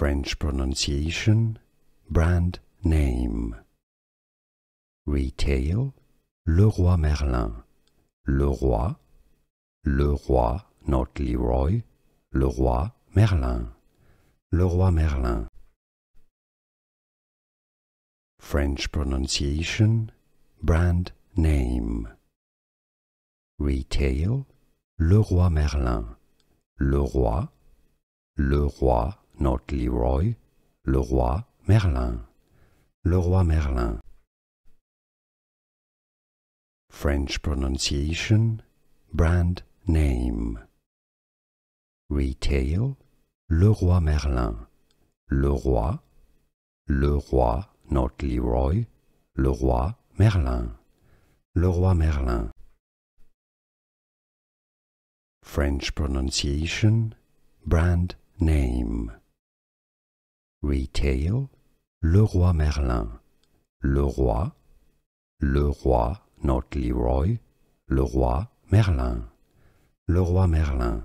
French pronunciation, brand name. Retail, Leroy Merlin. Leroy, Leroy, not Leroy, Leroy Merlin. Leroy Merlin. French pronunciation, brand name. Retail, Leroy Merlin. Leroy, Leroy, not Leroy, roi Merlin, Le roi Merlin. French pronunciation, brand name. Retail, Le roi Merlin, Le le roi, not Leroy, roi Merlin, Le roi Merlin. French pronunciation, brand name. Retail, Le roi Merlin, Le roi. Le roi, not Leroy, Le roi Merlin, Le roi Merlin.